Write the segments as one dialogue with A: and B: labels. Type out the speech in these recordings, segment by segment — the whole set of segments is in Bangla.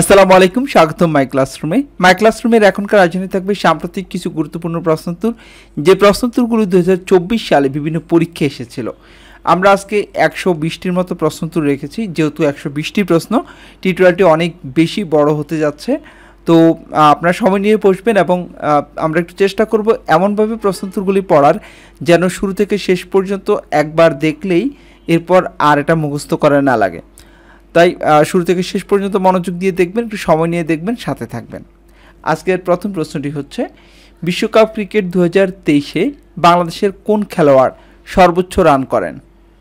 A: আসসালামু আলাইকুম স্বাগতম মাই ক্লাসরুমে মাই ক্লাসরুমের এখনকার আয়োজনে থাকবে সাম্প্রতিক কিছু গুরুত্বপূর্ণ প্রশ্নোত্তর যে প্রশ্নোত্তরগুলো দু সালে বিভিন্ন পরীক্ষা এসেছিল আমরা আজকে একশো বিশটির মতো প্রশ্নোত্তর রেখেছি যেহেতু একশো বিশটি প্রশ্ন টি টোয়েলটি অনেক বেশি বড় হতে যাচ্ছে তো আপনারা সময় নিয়ে বসবেন এবং আমরা একটু চেষ্টা করব এমনভাবে প্রশ্নোত্তরগুলি পড়ার যেন শুরু থেকে শেষ পর্যন্ত একবার দেখলেই এরপর আর এটা মুখস্থ করা না লাগে তাই শুরু থেকে শেষ পর্যন্ত মনোযোগ দিয়ে দেখবেন একটু সময় নিয়ে দেখবেন সাথে থাকবেন আজকের প্রথম প্রশ্নটি হচ্ছে বিশ্বকাপ ক্রিকেট দু হাজার তেইশে বাংলাদেশের কোন খেলোয়াড় সর্বোচ্চ রান করেন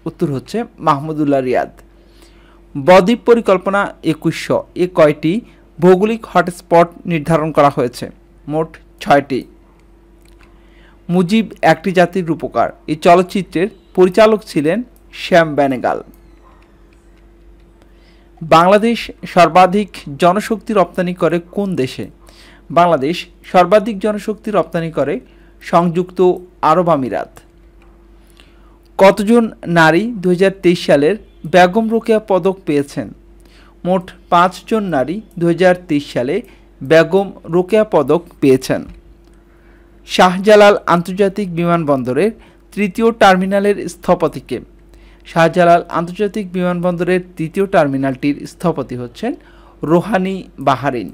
A: উত্তর হচ্ছে মাহমুদুল্লাহ রিয়াদ বদ্বীপ পরিকল্পনা একুশশো এ কয়টি ভৌগোলিক হটস্পট নির্ধারণ করা হয়েছে মোট ছয়টি মুজিব একটি জাতির রূপকার এই চলচ্চিত্রের পরিচালক ছিলেন শ্যাম ব্যানেগাল বাংলাদেশ সর্বাধিক জনশক্তি রপ্তানি করে কোন দেশে বাংলাদেশ সর্বাধিক জনশক্তি রপ্তানি করে সংযুক্ত আরব আমিরাত কতজন নারী দু সালের বেগম রোকেয়া পদক পেয়েছেন মোট পাঁচজন নারী দু সালে বেগম রোকেয়া পদক পেয়েছেন শাহজালাল আন্তর্জাতিক বিমানবন্দরের তৃতীয় টার্মিনালের স্থপতিকে শাহজালাল আন্তর্জাতিক বিমানবন্দরের তৃতীয় টার্মিনালটির স্থপতি হচ্ছেন রোহানি বাহারিন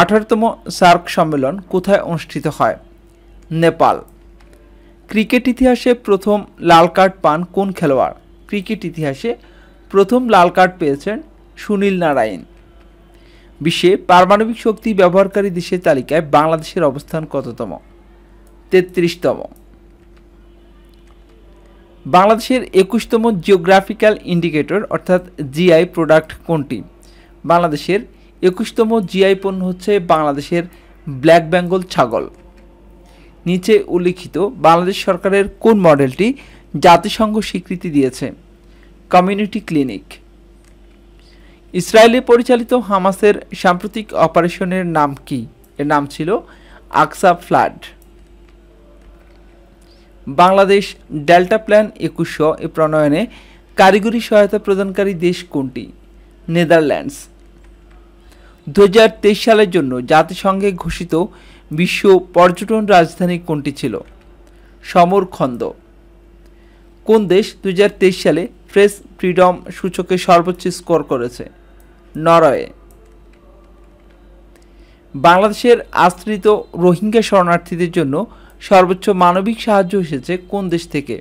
A: আঠারোতম সার্ক সম্মেলন কোথায় অনুষ্ঠিত হয় নেপাল ক্রিকেট ইতিহাসে প্রথম লাল কার্ড পান কোন খেলোয়াড় ক্রিকেট ইতিহাসে প্রথম লাল কার্ড পেয়েছেন সুনীল নারায়ণ বিশ্বে পারমাণবিক শক্তি ব্যবহারকারী দেশের তালিকায় বাংলাদেশের অবস্থান কততম তেত্রিশতম বাংলাদেশের একুশতম জিওগ্রাফিক্যাল ইন্ডিকেটর অর্থাৎ জিআই প্রোডাক্ট কোনটি বাংলাদেশের একুশতম জিআই পণ্য হচ্ছে বাংলাদেশের ব্ল্যাক বেঙ্গল ছাগল নিচে উল্লিখিত বাংলাদেশ সরকারের কোন মডেলটি জাতিসংঘ স্বীকৃতি দিয়েছে কমিউনিটি ক্লিনিক ইসরায়েলে পরিচালিত হামাসের সাম্প্রতিক অপারেশনের নাম কি এর নাম ছিল আকসা ফ্লাড বাংলাদেশ ডেল্টা প্ল্যান একুশশো এ প্রণয়নে কারিগরি সহায়তা প্রদানকারী দেশ কোনটি নেদারল্যান্ডস দু সালের জন্য জাতিসংঘে ঘোষিত বিশ্ব পর্যটন রাজধানী কোনটি ছিল সমরখন্দ কোন দেশ দু সালে ফ্রেস ফ্রিডম সূচকে সর্বোচ্চ স্কোর করেছে নরওয়ে বাংলাদেশের আশ্রিত রোহিঙ্গা শরণার্থীদের জন্য সর্বোচ্চ মানবিক সাহায্য এসেছে কোন দেশ থেকে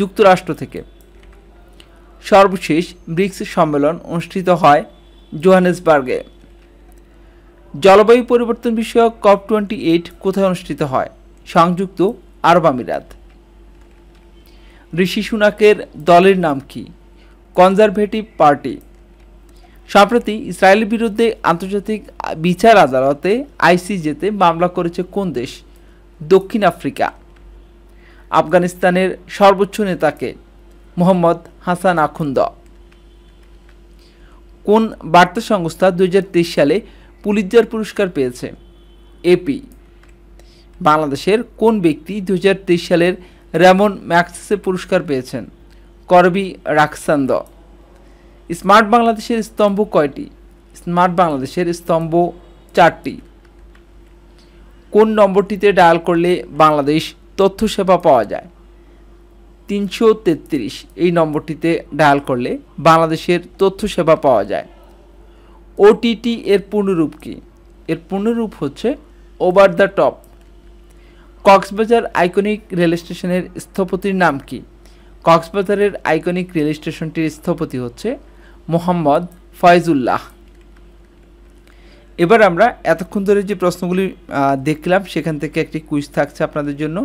A: যুক্তরাষ্ট্র থেকে সর্বশেষ ব্রিক্স সম্মেলন অনুষ্ঠিত হয় জোহানেসবার্গে জলবায়ু পরিবর্তন বিষয়ক কপ টোয়েন্টি এইট কোথায় অনুষ্ঠিত হয় সংযুক্ত আরব আমিরাত ঋষি সুনাকের দলের নাম কি কনজারভেটিভ পার্টি সম্প্রতি ইসরায়েলের বিরুদ্ধে আন্তর্জাতিক বিচার আদালতে আইসিজেতে মামলা করেছে কোন দেশ দক্ষিণ আফ্রিকা আফগানিস্তানের সর্বোচ্চ নেতাকে মোহাম্মদ হাসান আখুন্দ কোন বার্তা সংস্থা দু সালে পুলিৎজার পুরস্কার পেয়েছে এপি বাংলাদেশের কোন ব্যক্তি দু সালের রেমন ম্যাক্সেসে পুরস্কার পেয়েছেন করবি রাকসান্দ স্মার্ট বাংলাদেশের স্তম্ভ কয়টি স্মার্ট বাংলাদেশের স্তম্ভ চারটি কোন নম্বরটিতে ডায়াল করলে বাংলাদেশ তথ্য সেবা পাওয়া যায় তিনশো তেত্রিশ এই নম্বরটিতে ডায়াল করলে বাংলাদেশের তথ্য সেবা পাওয়া যায় ওটিটি এর পূর্ণরূপ কী এর পূর্ণরূপ হচ্ছে over the top Cox's Bazar iconic rail স্টেশনের স্থপতির নাম কি কক্সবাজারের আইকনিক রেল স্টেশনটির স্থপতি হচ্ছে মোহাম্মদ ফয়জুল্লাহ এবার আমরা এতক্ষণ ধরে যে প্রশ্নগুলি দেখলাম সেখান থেকে একটি কুইজ থাকছে আপনাদের জন্য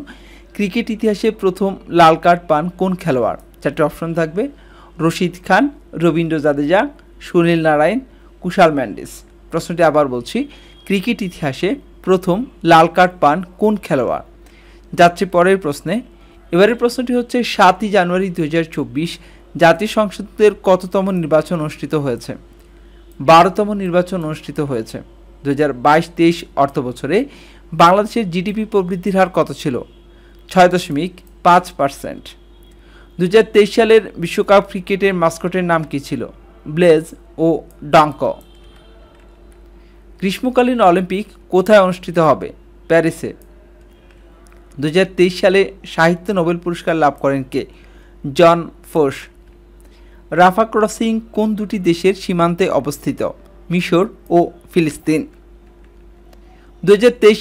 A: ক্রিকেট ইতিহাসে প্রথম লাল কার্ড পান কোন খেলোয়াড় চারটি অপশন থাকবে রশিদ খান রবীন্দ্র জাদেজা সুনীল নারায়ণ কুশাল ম্যান্ডিস প্রশ্নটি আবার বলছি ক্রিকেট ইতিহাসে প্রথম লাল কার্ড পান কোন খেলোয়াড় যাচ্ছে পরের প্রশ্নে এবারের প্রশ্নটি হচ্ছে সাতই জানুয়ারি দু জাতীয় সংসদের কততম নির্বাচন অনুষ্ঠিত হয়েছে বারোতম নির্বাচন অনুষ্ঠিত হয়েছে দু হাজার বাইশ তেইশ অর্থ বছরে বাংলাদেশের জিডিপি প্রবৃদ্ধির হার কত ছিল ছয় দশমিক পাঁচ পার্সেন্ট দু হাজার তেইশ সালের বিশ্বকাপ ক্রিকেটের মাস্কটের নাম কী ছিল ব্লেজ ও ডঙ্ক গ্রীষ্মকালীন অলিম্পিক কোথায় অনুষ্ঠিত হবে প্যারিসে দু সালে সাহিত্য নোবেল পুরস্কার লাভ করেন কে জন ফোর্স রাফা ক্রসিং কোন দুটি দেশের সীমান্তে অবস্থিত মিশর ও ফিলিস্তিন দু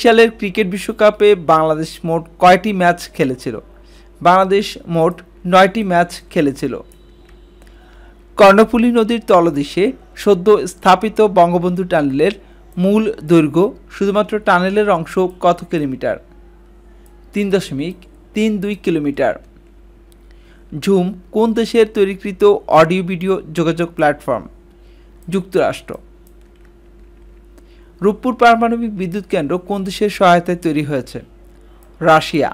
A: সালের ক্রিকেট বিশ্বকাপে বাংলাদেশ মোট কয়টি ম্যাচ খেলেছিল বাংলাদেশ মোট নয়টি ম্যাচ খেলেছিল কর্ণফুলী নদীর তলদেশে সদ্য স্থাপিত বঙ্গবন্ধু টানেলের মূল দৈর্ঘ্য শুধুমাত্র টানেলের অংশ কত কিলোমিটার তিন দশমিক তিন দুই কিলোমিটার ঝুম কোন দেশের তৈরিকৃত অডিও ভিডিও যোগাযোগ প্ল্যাটফর্ম যুক্তরাষ্ট্র রূপপুর পারমাণবিক বিদ্যুৎ কেন্দ্র কোন দেশের সহায়তায় তৈরি হয়েছে রাশিয়া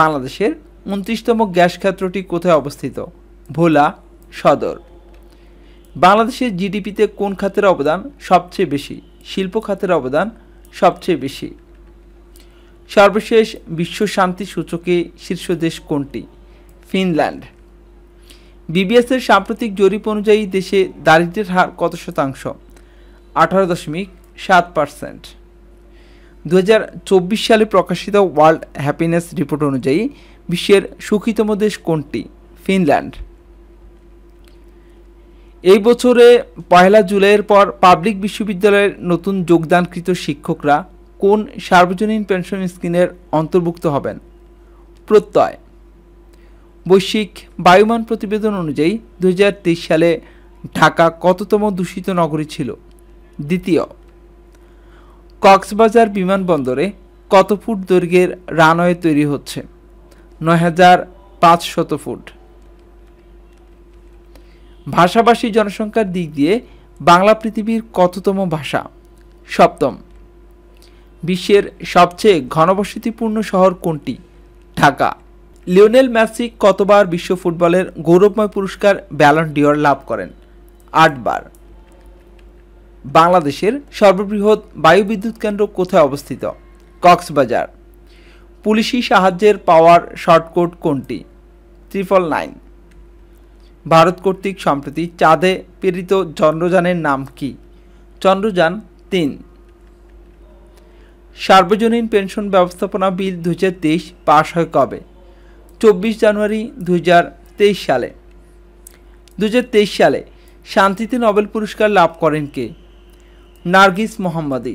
A: বাংলাদেশের উনত্রিশতম গ্যাস ক্ষেত্রটি কোথায় অবস্থিত ভোলা সদর বাংলাদেশের জিডিপিতে কোন খাতের অবদান সবচেয়ে বেশি শিল্প খাতের অবদান সবচেয়ে বেশি সর্বশেষ বিশ্ব শান্তি সূচকে শীর্ষ দেশ কোনটি ফিনল্যান্ড বিবিএসের সাম্প্রতিক জরিপ অনুযায়ী দেশে দারিদ্রের হার কত শতাংশ আঠারো দশমিক সাত পার্সেন্ট দু সালে প্রকাশিত ওয়ার্ল্ড হ্যাপিনেস রিপোর্ট অনুযায়ী বিশ্বের সুখীতম দেশ কোনটি ফিনল্যান্ড এই বছরে পয়লা জুলাইয়ের পর পাবলিক বিশ্ববিদ্যালয়ের নতুন যোগদানকৃত শিক্ষকরা কোন সার্বজনীন পেনশন স্কিমের অন্তর্ভুক্ত হবেন প্রত্যয় বৈশ্বিক বায়ুমান প্রতিবেদন অনুযায়ী দু সালে ঢাকা কততম দূষিত নগরী ছিল দ্বিতীয় কক্সবাজার বিমানবন্দরে কত ফুট দৈর্ঘ্যের রানওয়ে তৈরি হচ্ছে নয় হাজার ফুট ভাষাভাষী জনসংখ্যার দিক দিয়ে বাংলা পৃথিবীর কততম ভাষা সপ্তম বিশ্বের সবচেয়ে ঘনবসতিপূর্ণ শহর কোনটি ঢাকা লিওনেল মেসি কতবার বিশ্ব ফুটবলের গৌরবময় পুরস্কার ব্যালন ডিওর লাভ করেন আটবার বাংলাদেশের সর্ববৃহৎ বায়ুবিদ্যুৎ কেন্দ্র কোথায় অবস্থিত কক্সবাজার পুলিশি সাহায্যের পাওয়ার শর্টকট কোনটি ত্রিপল নাইন ভারত কর্তৃক সম্প্রতি চাঁদে পীড়িত চন্দ্রযানের নাম কি চন্দ্রযান তিন সার্বজনীন পেনশন ব্যবস্থাপনা বিল দু পাশ হয় কবে চব্বিশ জানুয়ারি দু সালে দু সালে শান্তিতে নোবেল পুরস্কার লাভ করেন কে নার্গিস মোহাম্মদী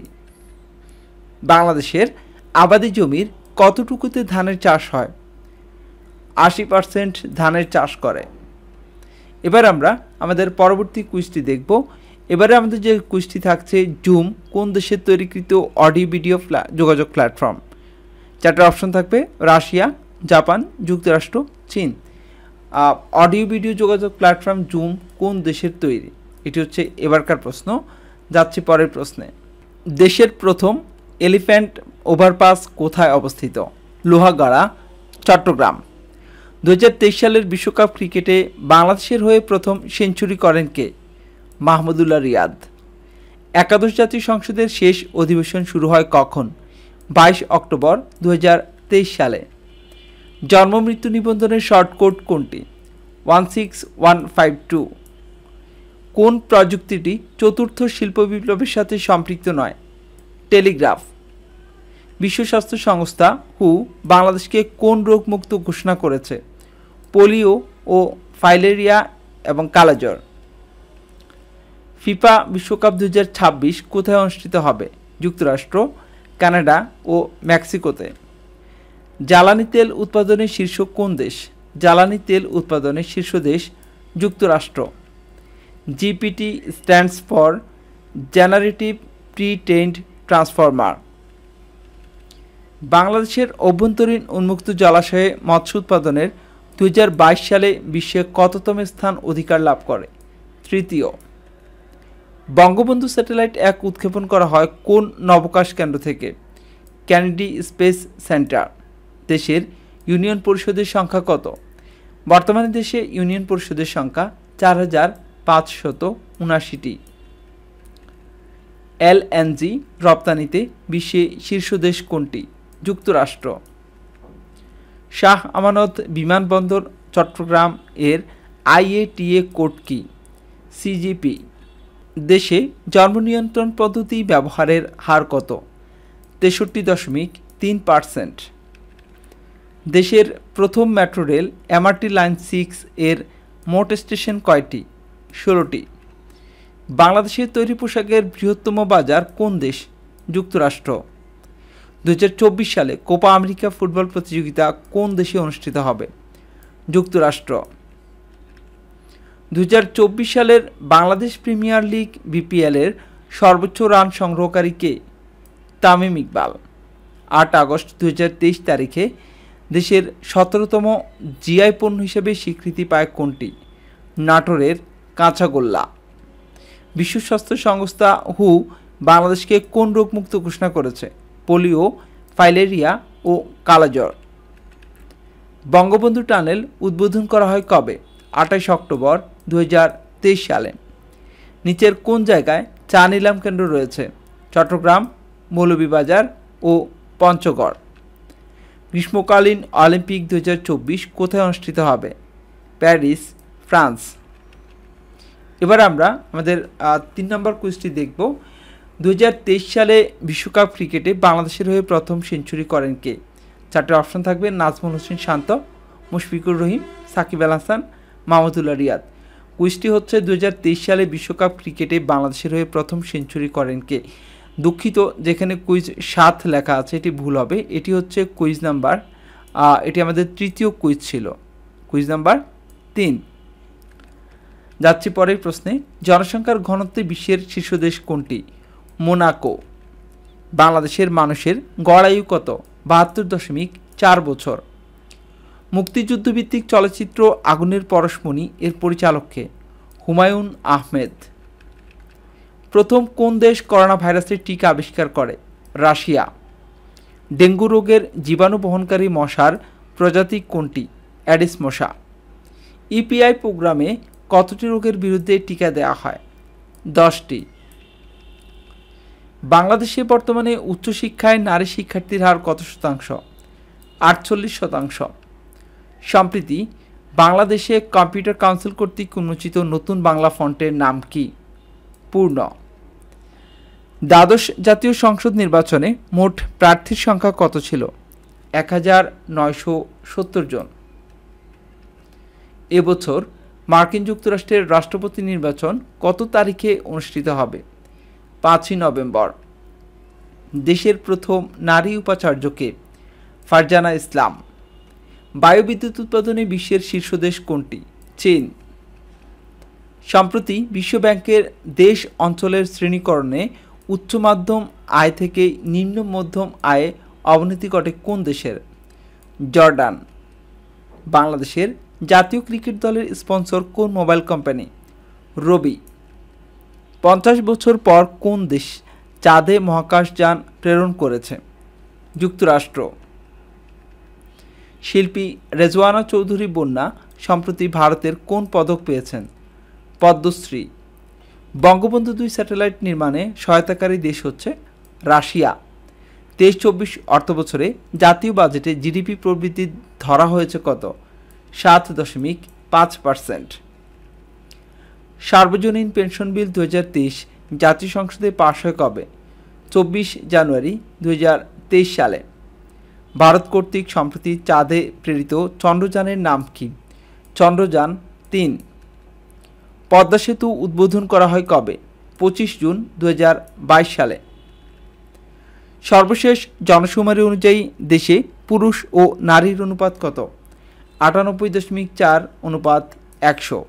A: বাংলাদেশের আবাদি জমির কতটুকুতে ধানের চাষ হয় আশি পারসেন্ট ধানের চাষ করে এবার আমরা আমাদের পরবর্তী কুইজটি দেখব এবারে আমাদের যে কুইজটি থাকছে জুম কোন দেশের তৈরিকৃত অডিও ভিডিও যোগাযোগ প্ল্যাটফর্ম চারটা অপশন থাকবে রাশিয়া জাপান যুক্তরাষ্ট্র চীন অডিও ভিডিও যোগাযোগ প্ল্যাটফর্ম জুম কোন দেশের তৈরি এটি হচ্ছে এবারকার প্রশ্ন যাচ্ছি পরের প্রশ্নে দেশের প্রথম এলিফ্যান্ট ওভারপাস কোথায় অবস্থিত লোহাগাড়া চট্টগ্রাম দু সালের বিশ্বকাপ ক্রিকেটে বাংলাদেশের হয়ে প্রথম সেঞ্চুরি করেন কে মাহমুদুল্লাহ রিয়াদ একাদশ জাতীয় সংসদের শেষ অধিবেশন শুরু হয় কখন বাইশ অক্টোবর দু সালে জন্ম মৃত্যু নিবন্ধনের শর্টকোড কোনটি one six one five two কোন প্রযুক্তিটি চতুর্থ শিল্প বিপ্লবের সাথে সম্পৃক্ত নয় টেলিগ্রাফ বিশ্ব স্বাস্থ্য সংস্থা হু বাংলাদেশকে কোন রোগমুক্ত ঘোষণা করেছে পোলিও ও ফাইলেরিয়া এবং কালাজ্বর ফিফা বিশ্বকাপ দু কোথায় অনুষ্ঠিত হবে যুক্তরাষ্ট্র কানাডা ও মেক্সিকোতে জ্বালানি তেল উৎপাদনে শীর্ষ কোন দেশ জ্বালানি তেল উৎপাদনে শীর্ষ দেশ যুক্তরাষ্ট্র GPT stands for generative pretend transformer বাংলাদেশের অভ্যন্তরীণ উন্মুক্ত জলাশয়ে মৎস্য উৎপাদনের দু সালে বিশ্বে কততম স্থান অধিকার লাভ করে তৃতীয় বঙ্গবন্ধু স্যাটেলাইট এক উৎক্ষেপণ করা হয় কোন নবকাশ কেন্দ্র থেকে ক্যানেডি স্পেস সেন্টার দেশের ইউনিয়ন পরিষদের সংখ্যা কত বর্তমানে দেশে ইউনিয়ন পরিষদের সংখ্যা চার হাজার পাঁচশত উনাশিটি এলএনজি রপ্তানিতে বিশ্বে শীর্ষ দেশ কোনটি যুক্তরাষ্ট্র শাহ আমানত বিমানবন্দর চট্টগ্রাম এর আইএটিএ কোড কি সিজিপি দেশে জন্ম নিয়ন্ত্রণ পদ্ধতি ব্যবহারের হার কত তেষট্টি দশমিক তিন পার্সেন্ট দেশের প্রথম metro rail MRT line six এর মোট স্টেশন কয়টি ষোলোটি বাংলাদেশের তৈরি পোশাকের বৃহত্তম বাজার কোন দেশ যুক্তরাষ্ট্র দু সালে কোপা আমেরিকা ফুটবল প্রতিযোগিতা কোন দেশে অনুষ্ঠিত হবে যুক্তরাষ্ট্র দু সালের বাংলাদেশ প্রিমিয়ার লিগ বিপিএলের সর্বোচ্চ রান সংগ্রহকারী কে তামিম ইকবাল আট আগস্ট দু তারিখে দেশের সতেরোতম জিআই পণ্য হিসেবে স্বীকৃতি পায় কোনটি নাটোরের কাঁচাগোল্লা বিশ্ব স্বাস্থ্য সংস্থা হু বাংলাদেশকে কোন রোগমুক্ত ঘোষণা করেছে পোলিও ফাইলেরিয়া ও কালাজ্বর বঙ্গবন্ধু টানেল উদ্বোধন করা হয় কবে আঠাশ অক্টোবর দু সালে নিচের কোন জায়গায় চা নিলাম কেন্দ্র রয়েছে চট্টগ্রাম মৌলভীবাজার ও পঞ্চগড় গ্রীষ্মকালীন অলিম্পিক দু কোথায় অনুষ্ঠিত হবে প্যারিস ফ্রান্স এবার আমরা আমাদের তিন নম্বর কুইজটি দেখব দু সালে বিশ্বকাপ ক্রিকেটে বাংলাদেশের হয়ে প্রথম সেঞ্চুরি করেন কে চারটে অপশন থাকবে নাজমুল হোসেন শান্ত মুশফিকুর রহিম সাকিব আল হাসান মাহমুদুল্লাহ রিয়াদ কুইজটি হচ্ছে দু সালে বিশ্বকাপ ক্রিকেটে বাংলাদেশের হয়ে প্রথম সেঞ্চুরি করেন কে দুঃখিত যেখানে কুইজ সাত লেখা আছে এটি ভুল হবে এটি হচ্ছে কুইজ নাম্বার এটি আমাদের তৃতীয় কুইজ ছিল কুইজ নাম্বার তিন যাচ্ছি পরের প্রশ্নে জনসংখ্যার ঘনত্বে বিশ্বের শীর্ষ দেশ কোনটি মোনাকো বাংলাদেশের মানুষের গড়ায়ু কত বাহাত্তর দশমিক চার বছর মুক্তিযুদ্ধভিত্তিক চলচ্চিত্র আগুনের পরশমণি এর পরিচালককে হুমায়ুন আহমেদ প্রথম কোন দেশ করোনা ভাইরাসের টিকা আবিষ্কার করে রাশিয়া ডেঙ্গু রোগের জীবাণু বহনকারী মশার প্রজাতি কোনটি অ্যাডিস মশা ইপিআই প্রোগ্রামে কতটি রোগের বিরুদ্ধে টিকা দেওয়া হয় দশটি বাংলাদেশে বর্তমানে উচ্চশিক্ষায় নারী শিক্ষার্থীর হার কত শতাংশ আটচল্লিশ শতাংশ সম্প্রতি বাংলাদেশে কম্পিউটার কাউন্সিল কর্তৃক উন্মোচিত নতুন বাংলা ফন্টের নাম কি পূর্ণ দ্বাদশ জাতীয় সংসদ নির্বাচনে মোট প্রার্থীর সংখ্যা কত ছিল এক হাজার নয়শো সত্তর জন এবছর মার্কিন যুক্তরাষ্ট্রের রাষ্ট্রপতি নির্বাচন কত তারিখে অনুষ্ঠিত হবে পাঁচই নভেম্বর দেশের প্রথম নারী উপাচার্যকে ফারজানা ইসলাম বায়ুবিদ্যুৎ উৎপাদনে বিশ্বের শীর্ষ দেশ কোনটি চীন সম্প্রতি বিশ্বব্যাংকের দেশ অঞ্চলের শ্রেণীকরণে উচ্চ মাধ্যম আয় থেকে নিম্ন মধ্যম আয়ে অবনতি ঘটে কোন দেশের জর্ডান বাংলাদেশের জাতীয় ক্রিকেট দলের স্পন্সর কোন মোবাইল কোম্পানি রবি পঞ্চাশ বছর পর কোন দেশ চাঁদে মহাকাশযান প্রেরণ করেছে যুক্তরাষ্ট্র শিল্পী রেজওয়ানা চৌধুরী বন্যা সম্প্রতি ভারতের কোন পদক পেয়েছেন পদ্মশ্রী বঙ্গবন্ধু দুই স্যাটেলাইট নির্মাণে সহায়তাকারী দেশ হচ্ছে রাশিয়া তেইশ চব্বিশ অর্থবছরে জাতীয় বাজেটে জিডিপি প্রবৃদ্ধি ধরা হয়েছে কত সাত দশমিক পাঁচ পার্সেন্ট সার্বজনীন পেনশন বিল দু হাজার তেইশ জাতীয় সংসদে পাশ হয় কবে চব্বিশ জানুয়ারি দু হাজার তেইশ সালে ভারত কর্তৃক সম্প্রতি চাঁদে প্রেরিত চন্দ্রযানের নাম কি চন্দ্রযান তিন পদ্মা সেতু উদ্বোধন করা হয় কবে পঁচিশ জুন দু সালে সর্বশেষ জনসুমারি অনুযায়ী দেশে পুরুষ ও নারীর অনুপাত কত আটানব্বই দশমিক চার অনুপাত একশো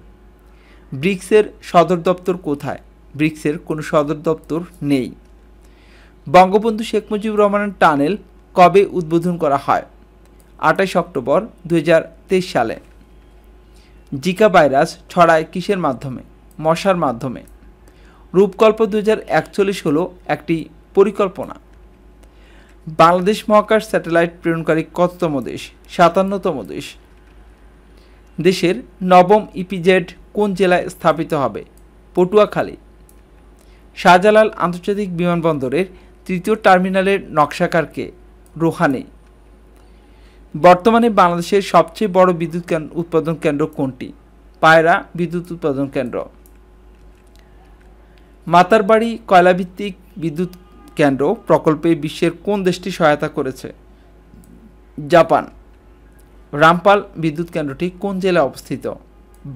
A: ব্রিক্সের সদর দপ্তর কোথায় ব্রিক্সের কোনো সদর দপ্তর নেই বঙ্গবন্ধু শেখ মুজিবুর রহমানের টানেল কবে উদ্বোধন করা হয় আটাইশ অক্টোবর দু সালে জিকা ভাইরাস ছড়ায় কিসের মাধ্যমে মশার মাধ্যমে রূপকল্প দু একচল্লিশ হলো একটি পরিকল্পনা বাংলাদেশ মহাকাশ স্যাটেলাইট প্রেরণকারী কততম দেশ সাতান্নতম দেশ দেশের নবম ইপিজেড কোন জেলায় স্থাপিত হবে পটুয়াখালী শাহজালাল আন্তর্জাতিক বিমানবন্দরের তৃতীয় টার্মিনালের নকশাকারকে রোহানি বর্তমানে বাংলাদেশের সবচেয়ে বড় বিদ্যুৎ উৎপাদন কেন্দ্র কোনটি পায়রা বিদ্যুৎ উৎপাদন কেন্দ্র মাতারবাড়ি কয়লাভিত্তিক বিদ্যুৎ কেন্দ্র প্রকল্পে বিশ্বের কোন দেশটি সহায়তা করেছে জাপান রামপাল বিদ্যুৎ কেন্দ্রটি কোন জেলায় অবস্থিত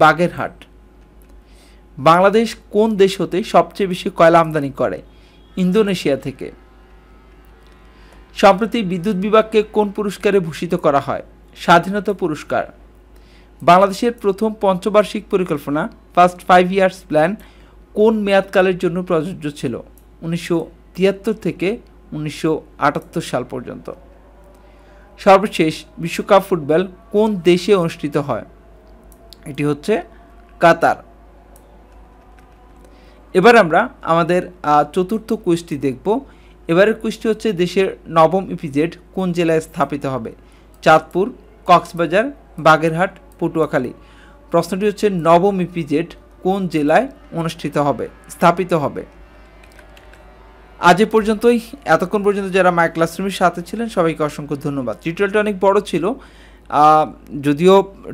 A: বাগেরহাট বাংলাদেশ কোন দেশ হতে সবচেয়ে বেশি কয়লা আমদানি করে ইন্দোনেশিয়া থেকে সম্প্রতি বিদ্যুৎ বিভাগকে কোন পুরস্কারে ভূষিত করা হয় স্বাধীনতা পুরস্কার বাংলাদেশের প্রথম পঞ্চবার্ষিক পরিকল্পনা ফার্স্ট ফাইভ ইয়ার্স প্ল্যান কোন মেয়াদকালের জন্য প্রযোজ্য ছিল উনিশশো থেকে উনিশশো সাল পর্যন্ত সর্বশেষ বিশ্বকাপ ফুটবল কোন দেশে অনুষ্ঠিত হয় এটি হচ্ছে কাতার এবার আমরা আমাদের চতুর্থ কুইজটি দেখব এবারের কুষ্টি হচ্ছে দেশের নবম ইপিজেড কোন জেলায় স্থাপিত হবে চাঁদপুর কক্সবাজার বাগেরহাট পটুয়াখালী প্রশ্নটি হচ্ছে নবম ইপিজেড কোন জেলায় অনুষ্ঠিত হবে স্থাপিত হবে আজ পর্যন্তই এতক্ষণ পর্যন্ত যারা মাই ক্লাসরুমের সাথে ছিলেন সবাইকে অসংখ্য ধন্যবাদ টিউটোরিয়ালটা অনেক বড় ছিল যদিও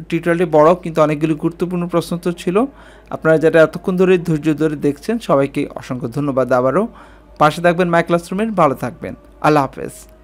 A: টিউটোরিয়ালটি বড় কিন্তু অনেকগুলি গুরুত্বপূর্ণ প্রশ্ন তো ছিল আপনারা যারা এতক্ষণ ধরে ধৈর্য ধরে দেখছেন সবাইকে অসংখ্য ধন্যবাদ আবারও পাশে থাকবেন মাই ক্লাসরুমের ভালো থাকবেন আল্লাহ হাফেজ